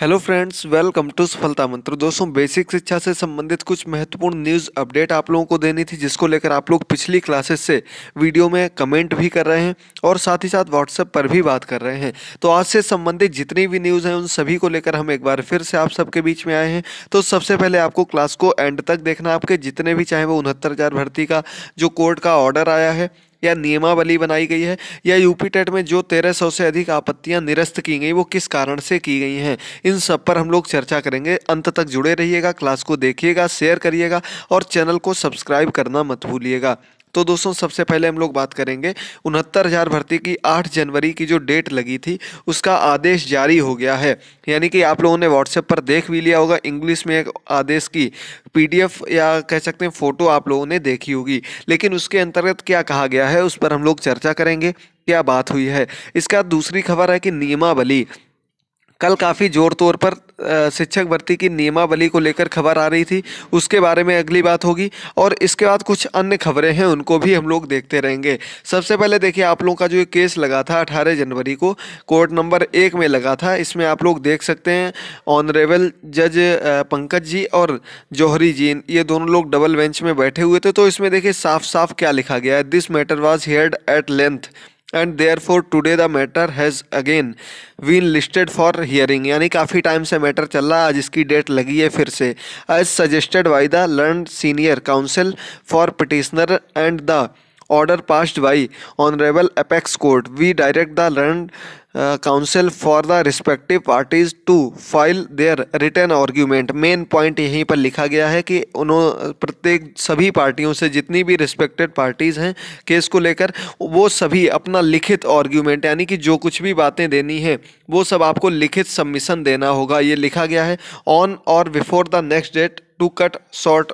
hello friends welcome to सफलता मंत्र दोस्तों बेसिक शिक्षा से संबंधित कुछ महत्वपूर्ण न्यूज़ अपडेट आप लोगों को देनी थी जिसको लेकर आप लोग पिछली क्लासेस से वीडियो में कमेंट भी कर रहे हैं और साथ ही साथ व्हाट्सएप पर भी बात कर रहे हैं तो आज से संबंधित जितनी भी न्यूज़ हैं उन सभी को लेकर हम एक बार फिर से आप सबके बीच में आए हैं तो सबसे पहले आपको क्लास को एंड तक देखना आपके जितने भी चाहे वो उनहत्तर भर्ती का जो कोर्ट का ऑर्डर आया है या नियमावली बनाई गई है या यूपी टेट में जो तेरह सौ से अधिक आपत्तियां निरस्त की गई वो किस कारण से की गई हैं इन सब पर हम लोग चर्चा करेंगे अंत तक जुड़े रहिएगा क्लास को देखिएगा शेयर करिएगा और चैनल को सब्सक्राइब करना मत भूलिएगा तो दोस्तों सबसे पहले हम लोग बात करेंगे उनहत्तर हज़ार भर्ती की आठ जनवरी की जो डेट लगी थी उसका आदेश जारी हो गया है यानी कि आप लोगों ने व्हाट्सएप पर देख भी लिया होगा इंग्लिश में एक आदेश की पीडीएफ या कह सकते हैं फ़ोटो आप लोगों ने देखी होगी लेकिन उसके अंतर्गत क्या कहा गया है उस पर हम लोग चर्चा करेंगे क्या बात हुई है इसका दूसरी खबर है कि नियमावली कल काफ़ी ज़ोर तौर पर शिक्षक भर्ती की नियमावली को लेकर खबर आ रही थी उसके बारे में अगली बात होगी और इसके बाद कुछ अन्य खबरें हैं उनको भी हम लोग देखते रहेंगे सबसे पहले देखिए आप लोगों का जो केस लगा था अठारह जनवरी को कोर्ट नंबर एक में लगा था इसमें आप लोग देख सकते हैं ऑनरेबल जज पंकज जी और जौहरी जी ये दोनों लोग डबल बेंच में बैठे हुए थे तो इसमें देखिए साफ साफ क्या लिखा गया है this matter was heard at length and therefore today the matter has again been listed for hearing यानी काफ़ी टाइम से मैटर चल रहा है आज इसकी डेट लगी है फिर से as suggested by the learned senior counsel for petitioner and the order passed by honourable apex court we direct the learned counsel for the respective parties to file their written argument main point यहीं पर लिखा गया है कि उन्होंने प्रत्येक सभी पार्टियों से जितनी भी रिस्पेक्टेड पार्टीज़ हैं केस को लेकर वो सभी अपना लिखित आर्ग्यूमेंट यानी कि जो कुछ भी बातें देनी है वो सब आपको लिखित सबमिशन देना होगा ये लिखा गया है on or before the next date to cut short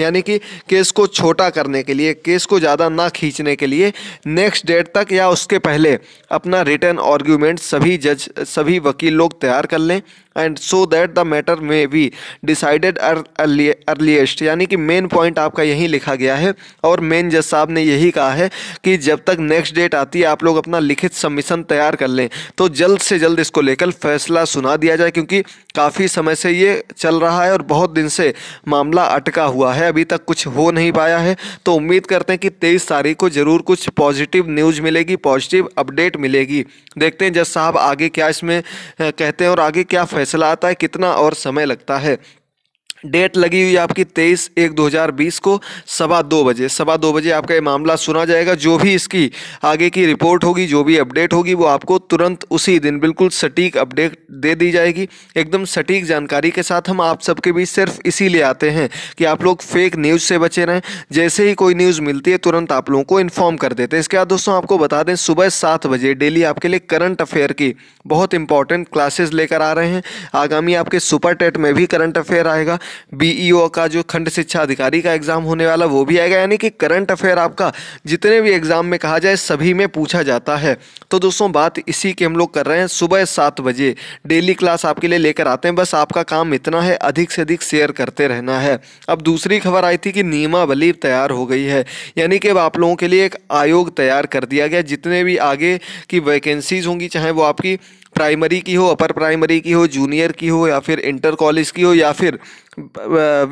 यानी कि केस को छोटा करने के लिए केस को ज़्यादा ना खींचने के लिए नेक्स्ट डेट तक या उसके पहले अपना रिटर्न आर्ग्यूमेंट सभी जज सभी वकील लोग तैयार कर लें and so that the matter may be decided earliest यानी कि मेन पॉइंट आपका यही लिखा गया है और मेन जज साहब ने यही कहा है कि जब तक नेक्स्ट डेट आती है आप लोग अपना लिखित सबमिशन तैयार कर लें तो जल्द से जल्द इसको लेकर फैसला सुना दिया जाए क्योंकि काफ़ी समय से ये चल रहा है और बहुत दिन से मामला अटका हुआ है अभी तक कुछ हो नहीं पाया है तो उम्मीद करते हैं कि तेईस तारीख को ज़रूर कुछ पॉजिटिव न्यूज़ मिलेगी पॉजिटिव अपडेट मिलेगी देखते हैं जज साहब आगे क्या इसमें कहते हैं और आगे क्या फैसला आता है कितना और समय लगता है डेट लगी हुई आपकी तेईस एक दो हजार बीस को सवा दो बजे सवा दो बजे आपका ये मामला सुना जाएगा जो भी इसकी आगे की रिपोर्ट होगी जो भी अपडेट होगी वो आपको तुरंत उसी दिन बिल्कुल सटीक अपडेट दे दी जाएगी एकदम सटीक जानकारी के साथ हम आप सबके बीच सिर्फ इसीलिए आते हैं कि आप लोग फेक न्यूज़ से बचे रहें जैसे ही कोई न्यूज़ मिलती है तुरंत आप लोगों को इन्फॉर्म कर देते हैं इसके बाद दोस्तों आपको बता दें सुबह सात बजे डेली आपके लिए करंट अफेयर की बहुत इंपॉर्टेंट क्लासेस लेकर आ रहे हैं आगामी आपके सुपर टेट में भी करंट अफेयर आएगा बीईओ e का जो खंड शिक्षा अधिकारी का एग्ज़ाम होने वाला वो भी आएगा यानी कि करंट अफेयर आपका जितने भी एग्ज़ाम में कहा जाए सभी में पूछा जाता है तो दोस्तों बात इसी के हम लोग कर रहे हैं सुबह सात बजे डेली क्लास आपके लिए लेकर आते हैं बस आपका काम इतना है अधिक से अधिक शेयर करते रहना है अब दूसरी खबर आई थी कि नियमावली तैयार हो गई है यानी कि अब आप लोगों के लिए एक आयोग तैयार कर दिया गया जितने भी आगे की वैकेंसीज़ होंगी चाहे वो आपकी प्राइमरी की हो अपर प्राइमरी की हो जूनियर की हो या फिर इंटर कॉलेज की हो या फिर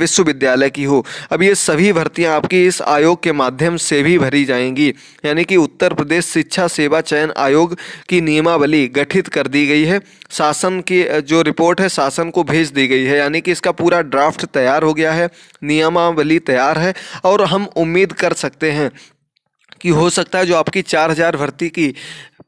विश्वविद्यालय की हो अब ये सभी भर्तियां आपकी इस आयोग के माध्यम से भी भरी जाएंगी यानी कि उत्तर प्रदेश शिक्षा सेवा चयन आयोग की नियमावली गठित कर दी गई है शासन की जो रिपोर्ट है शासन को भेज दी गई है यानी कि इसका पूरा ड्राफ्ट तैयार हो गया है नियमावली तैयार है और हम उम्मीद कर सकते हैं कि हो सकता है जो आपकी चार हज़ार भर्ती की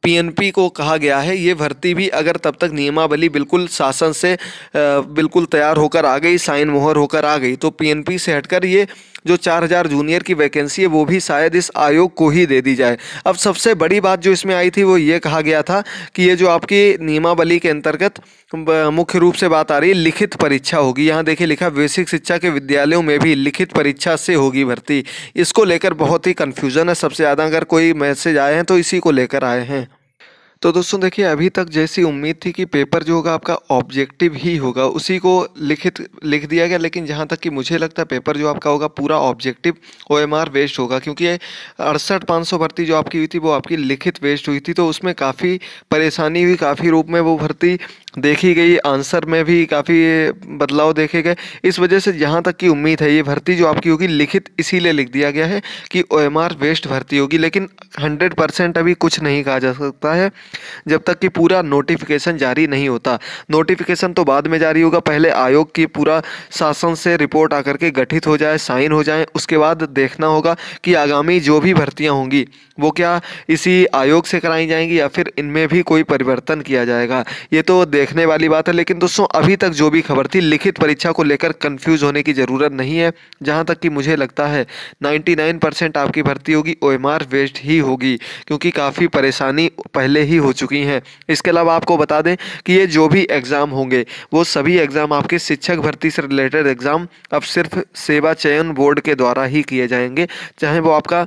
पीएनपी को कहा गया है ये भर्ती भी अगर तब तक नियमावली बिल्कुल शासन से बिल्कुल तैयार होकर आ गई साइन मोहर होकर आ गई तो पीएनपी से हटकर ये जो 4000 जूनियर की वैकेंसी है वो भी शायद इस आयोग को ही दे दी जाए अब सबसे बड़ी बात जो इसमें आई थी वो ये कहा गया था कि ये जो आपकी नियमावली के अंतर्गत मुख्य रूप से बात आ रही है लिखित परीक्षा होगी यहाँ देखिए लिखा बेसिक शिक्षा के विद्यालयों में भी लिखित परीक्षा से होगी भर्ती इसको लेकर बहुत ही कन्फ्यूज़न है सबसे ज़्यादा अगर कोई मैसेज आए हैं तो इसी को लेकर आए हैं तो दोस्तों देखिए अभी तक जैसी उम्मीद थी कि पेपर जो होगा आपका ऑब्जेक्टिव ही होगा उसी को लिखित लिख दिया गया लेकिन जहाँ तक कि मुझे लगता है पेपर जो आपका होगा पूरा objective O M R waste होगा क्योंकि अड़सठ पाँच सौ भर्ती जो आपकी हुई थी वो आपकी लिखित वेस्ट हुई थी तो उसमें काफ़ी परेशानी हुई काफ़ी रूप में वो भर्ती देखी गई आंसर में भी काफ़ी बदलाव देखे गए इस वजह से यहाँ तक की उम्मीद है ये भर्ती जो आपकी होगी लिखित इसीलिए लिख दिया गया है कि ओ एम आर वेस्ट भर्ती होगी लेकिन 100 परसेंट अभी कुछ नहीं कहा जा सकता है जब तक कि पूरा नोटिफिकेशन जारी नहीं होता नोटिफिकेशन तो बाद में जारी होगा पहले आयोग की पूरा शासन से रिपोर्ट आकर के गठित हो जाए साइन हो जाए उसके बाद देखना होगा कि आगामी जो भी भर्तियाँ होंगी वो क्या इसी आयोग से कराई जाएंगी या फिर इनमें भी कोई परिवर्तन किया जाएगा ये तो देखने वाली बात है लेकिन दोस्तों अभी तक जो भी खबर थी लिखित परीक्षा को लेकर कंफ्यूज होने की ज़रूरत नहीं है जहाँ तक कि मुझे लगता है 99 परसेंट आपकी भर्ती होगी ओ एम वेस्ट ही होगी क्योंकि काफ़ी परेशानी पहले ही हो चुकी हैं इसके अलावा आपको बता दें कि ये जो भी एग्ज़ाम होंगे वो सभी एग्ज़ाम आपके शिक्षक भर्ती से रिलेटेड एग्ज़ाम अब सिर्फ सेवा चयन बोर्ड के द्वारा ही किए जाएंगे चाहे वो आपका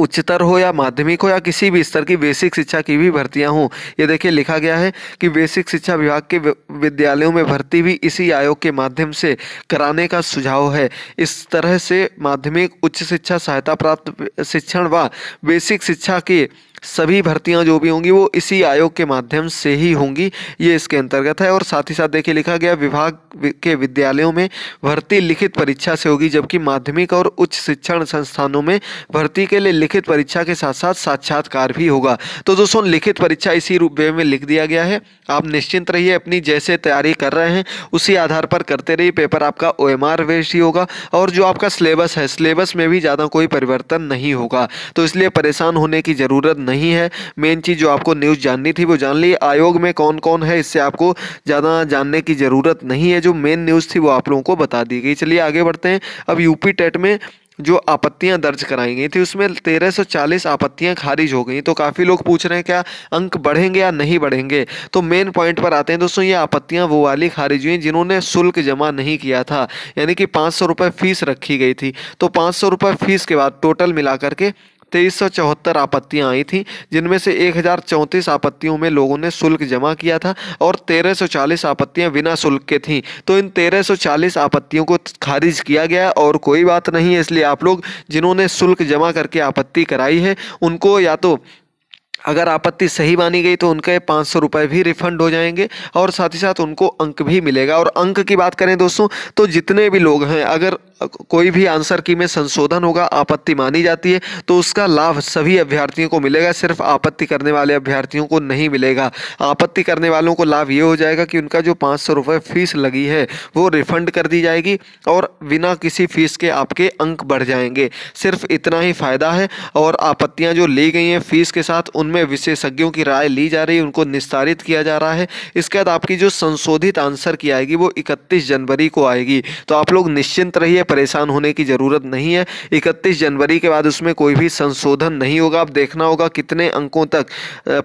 उच्चतर हो या माध्यमिक हो या किसी भी स्तर की बेसिक शिक्षा की भी भर्तियां हों ये देखिए लिखा गया है कि बेसिक शिक्षा विभाग के विद्यालयों में भर्ती भी इसी आयोग के माध्यम से कराने का सुझाव है इस तरह से माध्यमिक उच्च शिक्षा सहायता प्राप्त शिक्षण व बेसिक शिक्षा के सभी भर्तियाँ जो भी होंगी वो इसी आयोग के माध्यम से ही होंगी ये इसके अंतर्गत है और साथ ही साथ देखिए लिखा गया विभाग के विद्यालयों में भर्ती लिखित परीक्षा से होगी जबकि माध्यमिक और उच्च शिक्षण संस्थानों में भर्ती के लिए लिखित परीक्षा के साथ साथ साक्षात्कार भी होगा तो दोस्तों लिखित परीक्षा इसी रूप में लिख दिया गया है आप निश्चिंत रहिए अपनी जैसे तैयारी कर रहे हैं उसी आधार पर करते रहिए पेपर आपका ओ एम आर ही होगा और जो आपका सिलेबस है सिलेबस में भी ज़्यादा कोई परिवर्तन नहीं होगा तो इसलिए परेशान होने की ज़रूरत नहीं नहीं है मेन चीज़ जो आपको न्यूज़ जाननी थी वो जान ली आयोग में कौन कौन है इससे आपको ज़्यादा जानने की ज़रूरत नहीं है जो मेन न्यूज़ थी वो आप लोगों को बता दी गई चलिए आगे बढ़ते हैं अब यूपी टेट में जो आपत्तियां दर्ज कराई गई थी उसमें 1340 आपत्तियां खारिज हो गई तो काफ़ी लोग पूछ रहे हैं क्या अंक बढ़ेंगे या नहीं बढ़ेंगे तो मेन पॉइंट पर आते हैं दोस्तों ये आपत्तियां वो वाली खारिज हुई जिन्होंने शुल्क जमा नहीं किया था यानी कि पाँच सौ फीस रखी गई थी तो पाँच सौ फीस के बाद टोटल मिला करके तेईस सौ चौहत्तर आपत्तियाँ आई थी जिनमें से एक हज़ार चौंतीस आपत्तियों में लोगों ने शुल्क जमा किया था और तेरह सौ चालीस आपत्तियाँ बिना शुल्क के थीं तो इन तेरह सौ चालीस आपत्तियों को खारिज किया गया और कोई बात नहीं है इसलिए आप लोग जिन्होंने शुल्क जमा करके आपत्ति कराई है उनको या तो अगर आपत्ति सही मानी गई तो उनके पाँच सौ रुपये भी रिफंड हो जाएंगे और साथ ही साथ उनको अंक भी मिलेगा और अंक की बात करें दोस्तों तो जितने भी लोग हैं अगर कोई भी आंसर की में संशोधन होगा आपत्ति मानी जाती है तो उसका लाभ सभी अभ्यर्थियों को मिलेगा सिर्फ आपत्ति करने वाले अभ्यर्थियों को नहीं मिलेगा आपत्ति करने वालों को लाभ ये हो जाएगा कि उनका जो पाँच सौ रुपये फीस लगी है वो रिफंड कर दी जाएगी और बिना किसी फीस के आपके अंक बढ़ जाएंगे सिर्फ इतना ही फ़ायदा है और आपत्तियाँ जो ली गई हैं फीस के साथ उनमें विशेषज्ञों की राय ली जा रही है उनको निस्तारित किया जा रहा है इसके बाद आपकी जो संशोधित आंसर की आएगी वो इकतीस जनवरी को आएगी तो आप लोग निश्चिंत रहिए परेशान होने की ज़रूरत नहीं है इकतीस जनवरी के बाद उसमें कोई भी संशोधन नहीं होगा अब देखना होगा कितने अंकों तक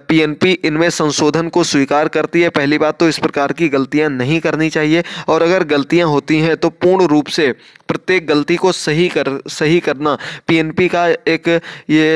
पीएनपी इनमें संशोधन को स्वीकार करती है पहली बात तो इस प्रकार की गलतियाँ नहीं करनी चाहिए और अगर गलतियाँ होती हैं तो पूर्ण रूप से प्रत्येक गलती को सही कर सही करना पीएनपी का एक ये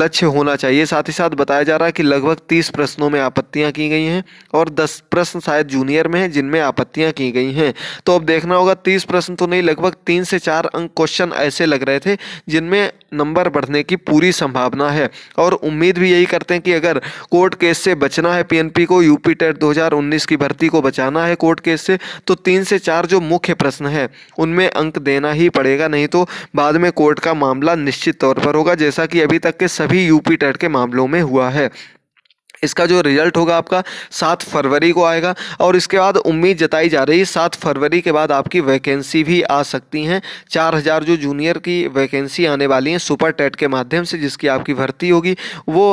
लक्ष्य होना चाहिए साथ ही साथ बताया जा रहा है कि लगभग तीस प्रश्नों में आपत्तियाँ की गई हैं और दस प्रश्न शायद जूनियर में हैं जिनमें आपत्तियाँ की गई हैं तो अब देखना होगा तीस प्रश्न तो नहीं लगभग तीन से चार अंक क्वेश्चन ऐसे लग रहे थे जिनमें नंबर बढ़ने की पूरी संभावना है और उम्मीद भी यही करते हैं कि अगर कोर्ट केस से बचना है पीएनपी को यूपी टेट 2019 की भर्ती को बचाना है कोर्ट केस से तो तीन से चार जो मुख्य प्रश्न है उनमें अंक दे देना ही पड़ेगा नहीं तो बाद में कोर्ट का मामला निश्चित तौर पर होगा जैसा कि अभी तक के सभी यूपी टेट के मामलों में हुआ है इसका जो रिजल्ट होगा आपका सात फरवरी को आएगा और इसके बाद उम्मीद जताई जा रही है सात फरवरी के बाद आपकी वैकेंसी भी आ सकती हैं चार हज़ार जो जूनियर की वैकेंसी आने वाली हैं सुपर टेट के माध्यम से जिसकी आपकी भर्ती होगी वो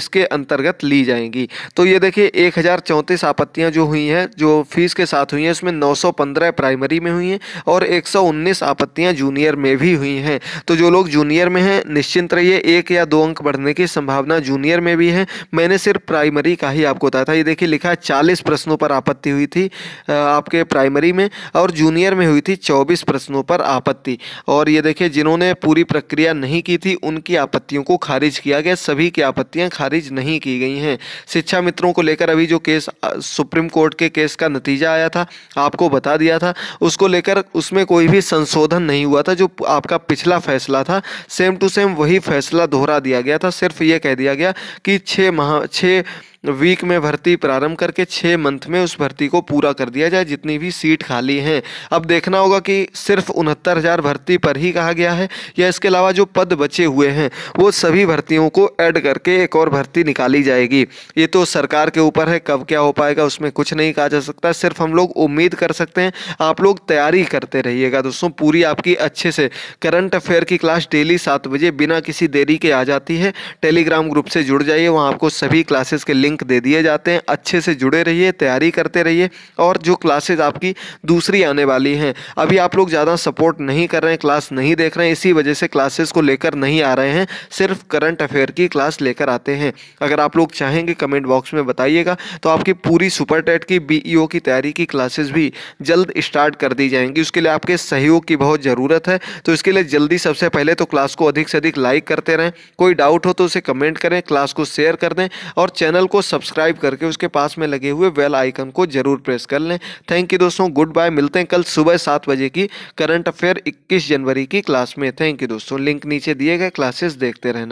इसके अंतर्गत ली जाएंगी तो ये देखिए एक हज़ार चौंतीस आपत्तियाँ जो हुई हैं जो फीस के साथ हुई हैं उसमें नौ सौ पंद्रह प्राइमरी में हुई हैं और एक सौ उन्नीस आपत्तियाँ जूनियर में भी हुई हैं तो जो लोग जूनियर में हैं निश्चिंत रहिए एक या दो अंक बढ़ने की संभावना जूनियर में भी है मैंने सिर्फ प्राइमरी का ही आपको बताया था ये देखिए लिखा है चालीस प्रश्नों पर आपत्ति हुई थी आपके प्राइमरी में और जूनियर में हुई थी चौबीस प्रश्नों पर आपत्ति और ये देखिए जिन्होंने पूरी प्रक्रिया नहीं की थी उनकी आपत्तियों को खारिज किया गया सभी की आपत्तियाँ खारिज नहीं की गई हैं शिक्षा मित्रों को लेकर अभी जो केस सुप्रीम कोर्ट के केस का नतीजा आया था आपको बता दिया था उसको लेकर उसमें कोई भी संशोधन नहीं हुआ था जो आपका पिछला फैसला था सेम टू सेम वही फैसला दोहरा दिया गया था सिर्फ ये कह दिया गया कि छः माह छः वीक में भर्ती प्रारंभ करके छः मंथ में उस भर्ती को पूरा कर दिया जाए जितनी भी सीट खाली हैं अब देखना होगा कि सिर्फ उनहत्तर हज़ार भर्ती पर ही कहा गया है या इसके अलावा जो पद बचे हुए हैं वो सभी भर्तियों को ऐड करके एक और भर्ती निकाली जाएगी ये तो सरकार के ऊपर है कब क्या हो पाएगा उसमें कुछ नहीं कहा जा सकता सिर्फ हम लोग उम्मीद कर सकते हैं आप लोग तैयारी करते रहिएगा दोस्तों पूरी आपकी अच्छे से करंट अफेयर की क्लास डेली सात बजे बिना किसी देरी के आ जाती है टेलीग्राम ग्रुप से जुड़ जाइए वहाँ आपको सभी क्लासेस के लिंक लिंक दे दिए जाते हैं अच्छे से जुड़े रहिए तैयारी करते रहिए और जो क्लासेज आपकी दूसरी आने वाली हैं अभी आप लोग ज़्यादा सपोर्ट नहीं कर रहे हैं क्लास नहीं देख रहे हैं इसी वजह से क्लासेस को लेकर नहीं आ रहे हैं सिर्फ करंट अफेयर की क्लास लेकर आते हैं अगर आप लोग चाहेंगे कमेंट बॉक्स में बताइएगा तो आपकी पूरी सुपर टेट की बी e की तैयारी की क्लासेस भी जल्द स्टार्ट कर दी जाएंगी उसके लिए आपके सहयोग की बहुत ज़रूरत है तो इसके लिए जल्दी सबसे पहले तो क्लास को अधिक से अधिक लाइक करते रहें कोई डाउट हो तो उसे कमेंट करें क्लास को शेयर कर दें और चैनल को सब्सक्राइब करके उसके पास में लगे हुए वेल आइकन को जरूर प्रेस कर लें थैंक यू दोस्तों गुड बाय मिलते हैं कल सुबह सात बजे की करंट अफेयर इक्कीस जनवरी की क्लास में थैंक यू दोस्तों लिंक नीचे दिए गए क्लासेस देखते रहना